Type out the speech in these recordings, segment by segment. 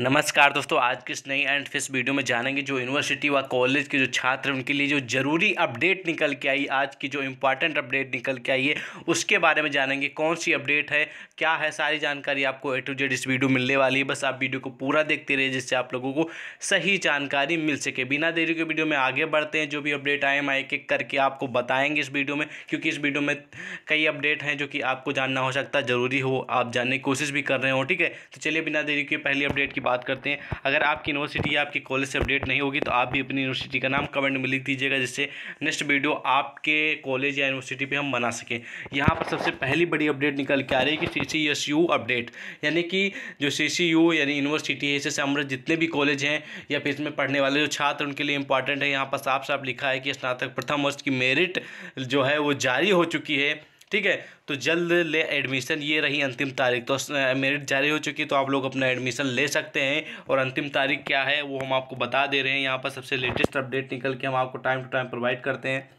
नमस्कार दोस्तों आज की इस नई एंड फिस वीडियो में जानेंगे जो यूनिवर्सिटी व कॉलेज के जो छात्र हैं उनके लिए जो ज़रूरी अपडेट निकल के आई आज की जो इम्पॉर्टेंट अपडेट निकल के आई है उसके बारे में जानेंगे कौन सी अपडेट है क्या है सारी जानकारी आपको ए टू जेड इस वीडियो मिलने वाली है बस आप वीडियो को पूरा देखते रहिए जिससे आप लोगों को सही जानकारी मिल सके बिना देरी के वीडियो में आगे बढ़ते हैं जो भी अपडेट आए हम एक एक करके आपको बताएंगे इस वीडियो में क्योंकि इस वीडियो में कई अपडेट हैं जो कि आपको जानना हो सकता है ज़रूरी हो आप जानने की कोशिश भी कर रहे हो ठीक है तो चलिए बिना देरी के पहली अपडेट बात करते हैं अगर आपकी यूनिवर्सिटी या आपकी कॉलेज से अपडेट नहीं होगी तो आप भी अपनी यूनिवर्सिटी का नाम कमेंट में लिख दीजिएगा जिससे नेक्स्ट वीडियो आपके कॉलेज या यूनिवर्सिटी पर हम बना सकें यहाँ पर सबसे पहली बड़ी अपडेट निकल के आ रही है कि सी एस यू अपडेट यानी कि जो सी सी यू यानी यूनिवर्सिटी है इससे हमारे जितने भी कॉलेज हैं या फिर इसमें पढ़ने वाले जो छात्र उनके लिए इंपॉर्टेंट है यहाँ पर साफ साफ लिखा है कि स्नातक प्रथम वर्ष की मेरिट जो है वो जारी हो चुकी है ठीक है तो जल्द ले एडमिशन ये रही अंतिम तारीख तो मेरिट जारी हो चुकी है तो आप लोग अपना एडमिशन ले सकते हैं और अंतिम तारीख क्या है वो हम आपको बता दे रहे हैं यहाँ पर सबसे लेटेस्ट अपडेट निकल के हम आपको टाइम टू टाइम प्रोवाइड करते हैं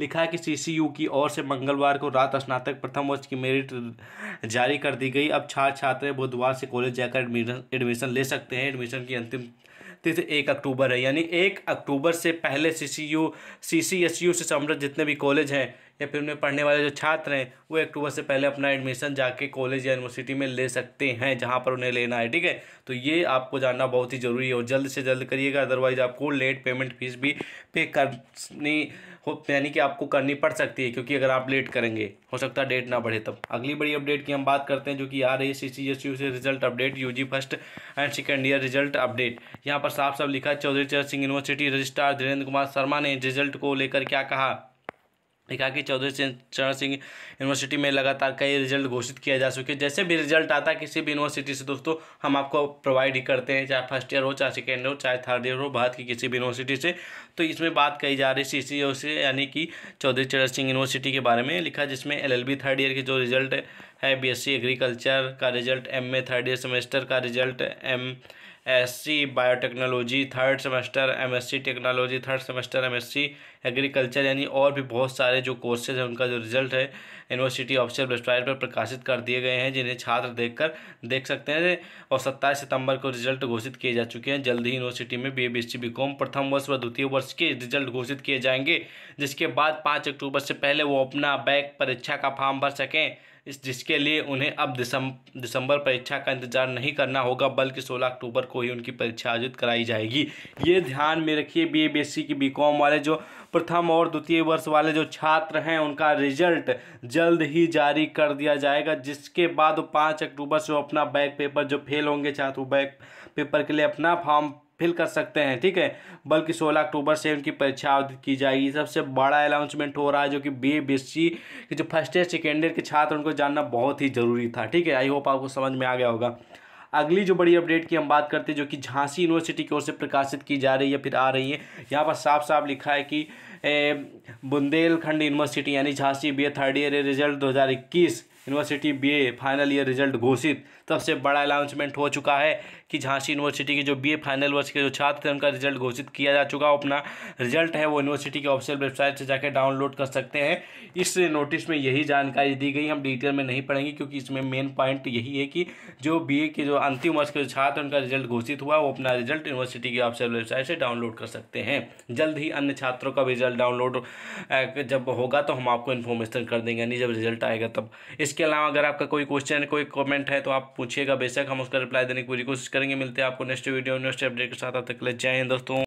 लिखा है कि सी की ओर से मंगलवार को रात स्नातक प्रथम वर्ष की मेरिट जारी कर दी गई अब छात्र छात्राएं बुधवार से कॉलेज जाकर एडमिशन ले सकते हैं एडमिशन की अंतिम तिथि एक अक्टूबर है यानी एक अक्टूबर से पहले C C U C C S U से संबंधित जितने भी कॉलेज हैं या फिर उनमें पढ़ने वाले जो छात्र हैं वो अक्टूबर से पहले अपना एडमिशन जाके कॉलेज या यूनिवर्सिटी में ले सकते हैं जहाँ पर उन्हें लेना है ठीक है तो ये आपको जानना बहुत ही ज़रूरी है और जल्द से जल्द करिएगा अदरवाइज़ आपको लेट पेमेंट फीस भी पे करनी हो यानी कि आपको करनी पड़ सकती है क्योंकि अगर आप लेट करेंगे हो सकता है डेट ना बढ़े तब अगली बड़ी अपडेट की हम बात करते हैं जो कि आ रही है सी सी एस यू से result update U G first and second year result update यहाँ पर साफ साफ लिखा चौधरी चरण सिंह यूनिवर्सिटी रजिस्ट्रार धीरेन्द्र कुमार शर्मा ने रिजल्ट को लेकर क्या कहा लिखा कि चौधरी चरण सिंह यूनिवर्सिटी में लगातार कई रिजल्ट घोषित किया जा चुके जैसे भी रिजल्ट आता है किसी भी यूनिवर्सिटी से दोस्तों हम आपको प्रोवाइड ही करते हैं चाहे फर्स्ट ईयर हो चाहे सेकेंड हो चाहे थर्ड ईयर हो भारत की किसी भी यूनिवर्सिटी से तो इसमें बात कही जा रही सी सी से यानी कि चौधरी चरण सिंह यूनिवर्सिटी के बारे में लिखा जिसमें L L B third year के जो रिजल्ट है बी एस सी एग्रीकल्चर का result M A third year semester का result M S C biotechnology third semester M S C technology third semester M S C agriculture यानी और भी बहुत सारे जो कोर्सेज हैं उनका जो रिजल्ट है यूनिवर्सिटी ऑफिशियल वेबसाइट पर प्रकाशित कर दिए गए हैं जिन्हें छात्र देखकर देख सकते हैं और सत्ताईस सितंबर को रिजल्ट घोषित किए जा चुके हैं जल्द ही यूनिवर्सिटी में बी ए बी प्रथम वर्ष व द्वितीय वर्ष के रिजल्ट घोषित किए जाएंगे जिसके बाद पाँच अक्टूबर से पहले वो अपना बैक परीक्षा का फॉर्म भर सकें इस जिसके लिए उन्हें अब दिसंबर परीक्षा का इंतजार नहीं करना होगा बल्कि 16 अक्टूबर को ही उनकी परीक्षा आयोजित कराई जाएगी ये ध्यान में रखिए B A B S C की बी कॉम वाले जो प्रथम और द्वितीय वर्ष वाले जो छात्र हैं उनका रिजल्ट जल्द ही जारी कर दिया जाएगा जिसके बाद वो पाँच अक्टूबर से वो अपना बैक पेपर जो फेल होंगे छात्र तो वो बैक पेपर के लिए अपना फॉर्म फिल कर सकते हैं ठीक है बल्कि 16 अक्टूबर से उनकी परीक्षा आयोजित की जाएगी सबसे बड़ा अनाउंसमेंट हो रहा है जो कि बी बी के जो फर्स्ट ईयर सेकेंड ईयर के छात्र उनको जानना बहुत ही ज़रूरी था ठीक है आई होप आपको समझ में आ गया होगा अगली जो बड़ी अपडेट की हम बात करते हैं जो कि झांसी यूनिवर्सिटी की ओर से प्रकाशित की जा रही है फिर आ रही है यहाँ पर साफ साफ लिखा है कि बुंदेलखंड यूनिवर्सिटी यानी Jhansi B third year result इक्कीस university B A final year result घोषित सबसे बड़ा अनाउंसमेंट हो चुका है कि झांसी यूनिवर्सिटी के जो बीए फाइनल वर्ष के जो छात्र थे उनका रिजल्ट घोषित किया जा चुका है अपना रिजल्ट है वो यूनिवर्सिटी के ऑफिशियल वेबसाइट से जाकर डाउनलोड कर सकते हैं इस नोटिस में यही जानकारी दी गई हम डिटेल में नहीं पढ़ेंगे क्योंकि इसमें मेन पॉइंट यही है कि जो बी के जो अंतिम वर्ष के जो छात्र उनका रिजल्ट घोषित हुआ वो अपना रिजल्ट यूनिवर्सिटी के ऑफिशियल वेबसाइट से डाउनलोड कर सकते हैं जल्द ही अन्य छात्रों का रिजल्ट डाउनलोड जब होगा तो हम आपको इन्फॉर्मेशन कर देंगे यानी जब रिजल्ट आएगा तब इस इसके अलावा अगर आपका कोई क्वेश्चन कोई कमेंट है तो आप पूछिएगा बेशक हम उसका रिप्लाई देने की पूरी कोशिश करेंगे मिलते हैं आपको नेक्स्ट वीडियो नेक्स्ट अपडेट के साथ अब तक जय हिंद दोस्तों